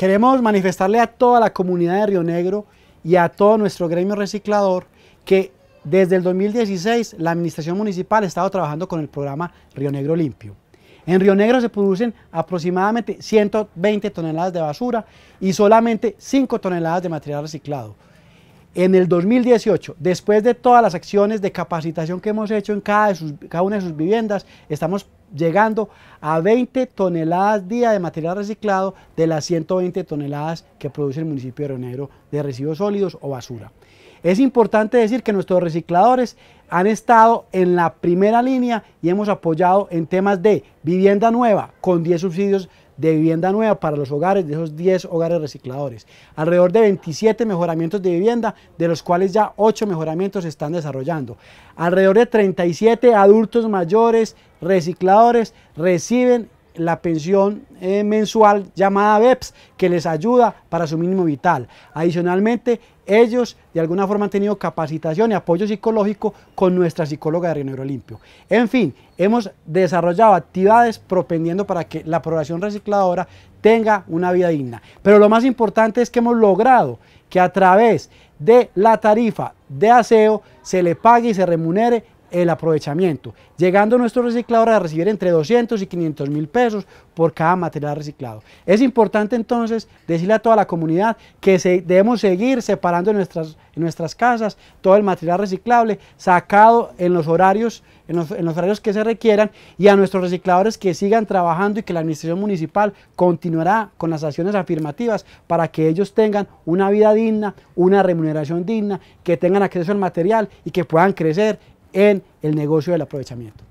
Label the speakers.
Speaker 1: Queremos manifestarle a toda la comunidad de Río Negro y a todo nuestro gremio reciclador que desde el 2016 la administración municipal ha estado trabajando con el programa Río Negro Limpio. En Río Negro se producen aproximadamente 120 toneladas de basura y solamente 5 toneladas de material reciclado en el 2018, después de todas las acciones de capacitación que hemos hecho en cada, una de sus viviendas, estamos llegando a 20 toneladas día de material reciclado de las 120 toneladas que produce el municipio de Ronero de residuos sólidos o basura. Es importante decir que nuestros recicladores han estado en la primera línea y hemos apoyado en temas de vivienda nueva con 10 subsidios de vivienda nueva para los hogares de esos 10 hogares recicladores. Alrededor de 27 mejoramientos de vivienda, de los cuales ya 8 mejoramientos se están desarrollando. Alrededor de 37 adultos mayores recicladores reciben la pensión eh, mensual llamada BEPS, que les ayuda para su mínimo vital. Adicionalmente, ellos de alguna forma han tenido capacitación y apoyo psicológico con nuestra psicóloga de Río Limpio. En fin, hemos desarrollado actividades propendiendo para que la población recicladora tenga una vida digna. Pero lo más importante es que hemos logrado que a través de la tarifa de aseo se le pague y se remunere el aprovechamiento, llegando nuestros recicladores a recibir entre 200 y 500 mil pesos por cada material reciclado. Es importante entonces decirle a toda la comunidad que debemos seguir separando en nuestras, nuestras casas todo el material reciclable sacado en los horarios en los, en los, horarios que se requieran y a nuestros recicladores que sigan trabajando y que la administración municipal continuará con las acciones afirmativas para que ellos tengan una vida digna, una remuneración digna, que tengan acceso al material y que puedan crecer en el negocio del aprovechamiento.